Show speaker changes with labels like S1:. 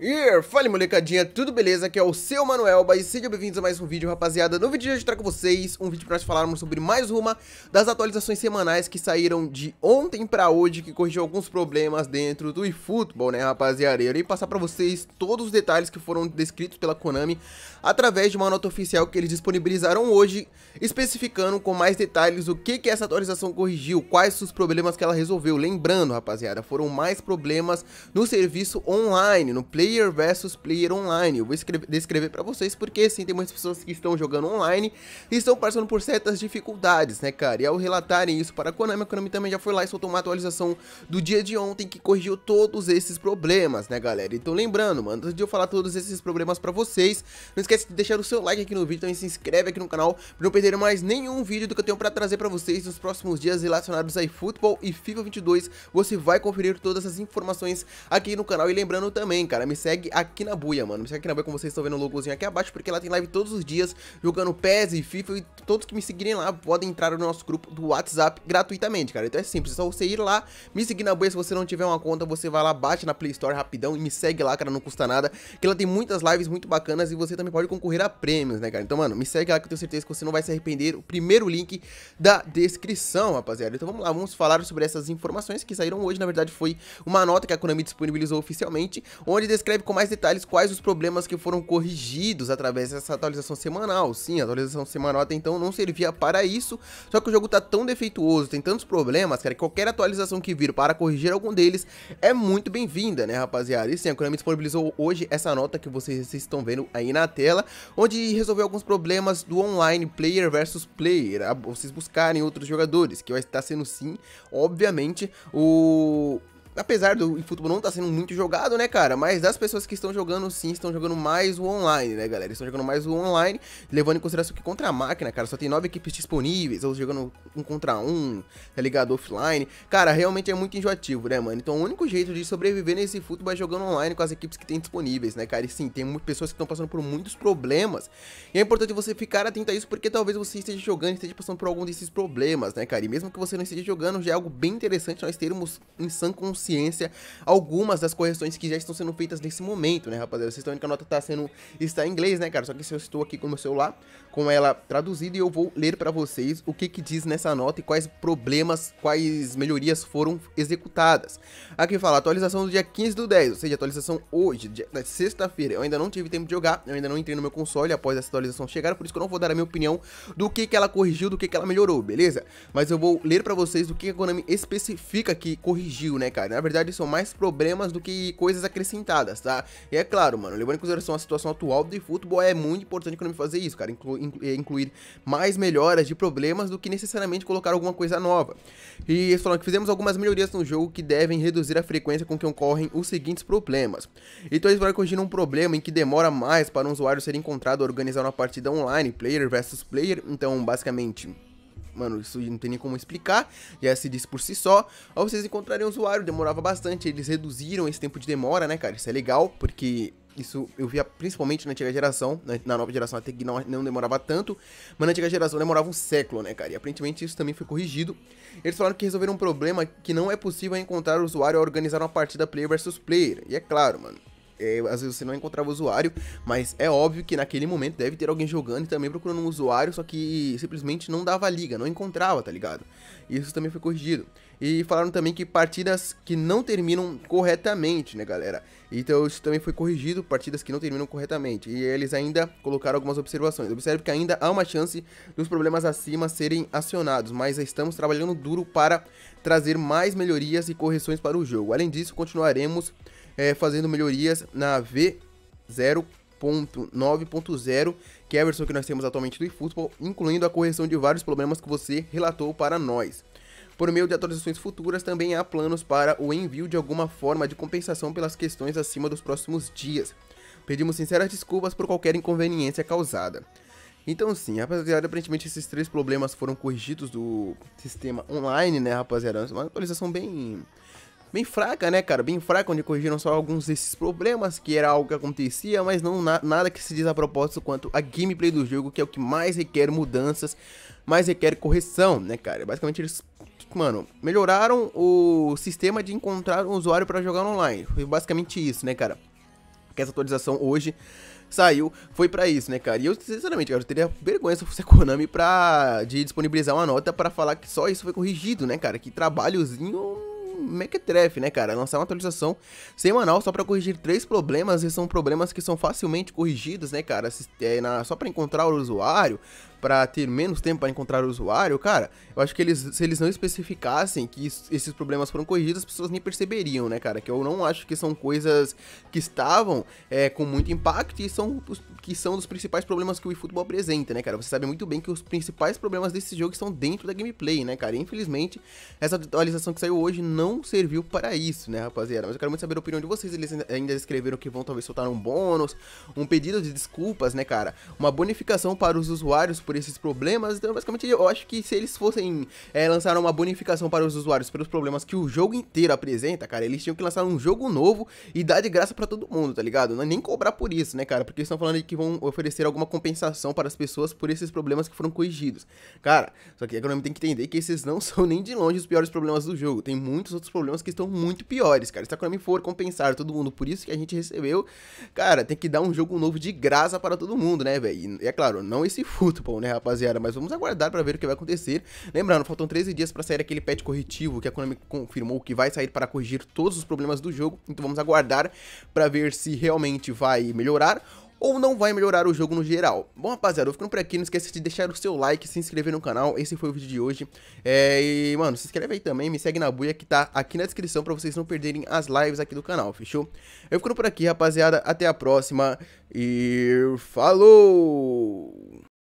S1: Yeah, fala molecadinha, tudo beleza? Aqui é o seu Manuelba e sejam bem-vindos a mais um vídeo, rapaziada. No vídeo de hoje eu trago vocês um vídeo para nós falarmos sobre mais uma das atualizações semanais que saíram de ontem para hoje, que corrigiu alguns problemas dentro do eFootball, né, rapaziada? Eu irei passar para vocês todos os detalhes que foram descritos pela Konami através de uma nota oficial que eles disponibilizaram hoje, especificando com mais detalhes o que que essa atualização corrigiu, quais os problemas que ela resolveu. Lembrando, rapaziada, foram mais problemas no serviço online, no Play player versus player online. Eu vou escrever, descrever para vocês porque sim, tem muitas pessoas que estão jogando online e estão passando por certas dificuldades, né, cara? E ao relatarem isso para a Konami, a Konami também já foi lá e soltou uma atualização do dia de ontem que corrigiu todos esses problemas, né, galera? Então lembrando, mano, antes de eu falar todos esses problemas para vocês, não esquece de deixar o seu like aqui no vídeo, também se inscreve aqui no canal para não perder mais nenhum vídeo do que eu tenho para trazer para vocês nos próximos dias relacionados a eFootball e FIFA 22. Você vai conferir todas essas informações aqui no canal e lembrando também, cara, me segue aqui na buia, mano. Me segue aqui na buia, como vocês estão vendo o logozinho aqui abaixo, porque lá tem live todos os dias, jogando PES e FIFA, e todos que me seguirem lá podem entrar no nosso grupo do WhatsApp gratuitamente, cara. Então é simples, é só você ir lá, me seguir na buia, se você não tiver uma conta, você vai lá, bate na Play Store rapidão e me segue lá, cara, não custa nada, que lá tem muitas lives muito bacanas e você também pode concorrer a prêmios, né, cara? Então, mano, me segue lá que eu tenho certeza que você não vai se arrepender. O primeiro link da descrição, rapaziada. Então vamos lá, vamos falar sobre essas informações que saíram hoje, na verdade foi uma nota que a Konami disponibilizou oficialmente, onde descreve descreve com mais detalhes quais os problemas que foram corrigidos através dessa atualização semanal. Sim, a atualização semanal até então não servia para isso, só que o jogo tá tão defeituoso, tem tantos problemas, cara, que qualquer atualização que vir para corrigir algum deles é muito bem-vinda, né, rapaziada? E sim, a Konami disponibilizou hoje essa nota que vocês estão vendo aí na tela, onde resolveu alguns problemas do online player versus player, vocês buscarem outros jogadores, que vai estar sendo sim, obviamente, o apesar do futebol não tá sendo muito jogado, né, cara? Mas das pessoas que estão jogando, sim, estão jogando mais o online, né, galera? Estão jogando mais o online, levando em consideração que contra a máquina, cara, só tem nove equipes disponíveis, ou jogando um contra um, tá ligado? Offline. Cara, realmente é muito enjoativo, né, mano? Então o único jeito de sobreviver nesse futebol é jogando online com as equipes que tem disponíveis, né, cara? E sim, tem pessoas que estão passando por muitos problemas. E é importante você ficar atento a isso, porque talvez você esteja jogando e esteja passando por algum desses problemas, né, cara? E mesmo que você não esteja jogando, já é algo bem interessante nós termos em sã consciência algumas das correções que já estão sendo feitas nesse momento, né, rapaziada? Vocês estão vendo que a nota tá sendo, está em inglês, né, cara? Só que eu estou aqui com o meu celular, com ela traduzida e eu vou ler para vocês o que que diz nessa nota e quais problemas, quais melhorias foram executadas. Aqui fala, atualização do dia 15 do 10, ou seja, atualização hoje, né, sexta-feira. Eu ainda não tive tempo de jogar, eu ainda não entrei no meu console após essa atualização chegar, por isso que eu não vou dar a minha opinião do que que ela corrigiu, do que que ela melhorou, beleza? Mas eu vou ler para vocês do que a Konami especifica que corrigiu, né, cara? na verdade são mais problemas do que coisas acrescentadas, tá? E é claro, mano, levando em consideração a situação atual do futebol, é muito importante quando me fazer isso, cara, inclu inclu é, incluir mais melhoras de problemas do que necessariamente colocar alguma coisa nova. E eles falaram que fizemos algumas melhorias no jogo que devem reduzir a frequência com que ocorrem os seguintes problemas. Então eles vão corrigir um problema em que demora mais para um usuário ser encontrado organizar uma partida online, player versus player, então basicamente mano, isso não tem nem como explicar, já se diz por si só. Ao vocês encontrarem o usuário, demorava bastante, eles reduziram esse tempo de demora, né, cara? Isso é legal, porque isso eu via principalmente na antiga geração, na, nova geração até que não, não demorava tanto, mas na antiga geração demorava um século, né, cara? E aparentemente isso também foi corrigido. Eles falaram que resolveram um problema que não é possível encontrar o usuário ao organizar uma partida player versus player. E é claro, mano é, às vezes você não encontrava o usuário, mas é óbvio que naquele momento deve ter alguém jogando e também procurando um usuário, só que simplesmente não dava liga, não encontrava, tá ligado? Isso também foi corrigido. E falaram também que partidas que não terminam corretamente, né, galera? Então isso também foi corrigido, partidas que não terminam corretamente. E eles ainda colocaram algumas observações. Observe que ainda há uma chance dos problemas acima serem acionados, mas estamos trabalhando duro para trazer mais melhorias e correções para o jogo. Além disso, continuaremos é, fazendo melhorias na v 0.9.0 que é a versão que nós temos atualmente do eFootball, incluindo a correção de vários problemas que você relatou para nós. Por meio de atualizações futuras, também há planos para o envio de alguma forma de compensação pelas questões acima dos próximos dias. Pedimos sinceras desculpas por qualquer inconveniência causada. Então sim, rapaziada, aparentemente esses três problemas foram corrigidos do sistema online, né, rapaziada? Uma atualização bem bem fraca, né, cara? Bem fraca, onde corrigiram só alguns desses problemas, que era algo que acontecia, mas não na, nada que se diz a propósito quanto a gameplay do jogo, que é o que mais requer mudanças, mais requer correção, né, cara? Basicamente eles, mano, melhoraram o sistema de encontrar um usuário para jogar online. Foi basicamente isso, né, cara? Que essa atualização hoje saiu foi para isso, né, cara? E eu, sinceramente, cara, eu teria vergonha se fosse a Konami pra, de disponibilizar uma nota para falar que só isso foi corrigido, né, cara? Que trabalhozinho mequetrefe, né, cara? Lançar uma atualização semanal só para corrigir três problemas, e são problemas que são facilmente corrigidos, né, cara? Se, é, na, só para encontrar o usuário, para ter menos tempo para encontrar o usuário, cara, eu acho que eles, se eles não especificassem que isso, esses problemas foram corrigidos, as pessoas nem perceberiam, né, cara? Que eu não acho que são coisas que estavam é, com muito impacto e são os, que são dos principais problemas que o eFootball apresenta, né, cara? Você sabe muito bem que os principais problemas desse jogo estão dentro da gameplay, né, cara? E, infelizmente, essa atualização que saiu hoje não serviu para isso, né, rapaziada? Mas eu quero muito saber a opinião de vocês. Eles ainda escreveram que vão talvez soltar um bônus, um pedido de desculpas, né, cara? Uma bonificação para os usuários por esses problemas. Então, basicamente, eu acho que se eles fossem é, lançar uma bonificação para os usuários pelos problemas que o jogo inteiro apresenta, cara, eles tinham que lançar um jogo novo e dar de graça para todo mundo, tá ligado? Não é nem cobrar por isso, né, cara? Porque eles estão falando que vão oferecer alguma compensação para as pessoas por esses problemas que foram corrigidos. Cara, só que agora tem que entender que esses não são nem de longe os piores problemas do jogo. Tem muitos outros problemas que estão muito piores, cara. Se a Konami for compensar todo mundo por isso que a gente recebeu, cara, tem que dar um jogo novo de graça para todo mundo, né, velho? E é claro, não esse futebol, né, rapaziada? Mas vamos aguardar para ver o que vai acontecer. Lembrando, faltam 13 dias para sair aquele patch corretivo que a Konami confirmou que vai sair para corrigir todos os problemas do jogo. Então vamos aguardar para ver se realmente vai melhorar ou não vai melhorar o jogo no geral. Bom, rapaziada, eu ficando por aqui, não esqueça de deixar o seu like, se inscrever no canal, esse foi o vídeo de hoje. É, e, mano, se inscreve aí também, me segue na buia que tá aqui na descrição pra vocês não perderem as lives aqui do canal, fechou? Eu ficando por aqui, rapaziada, até a próxima e falou!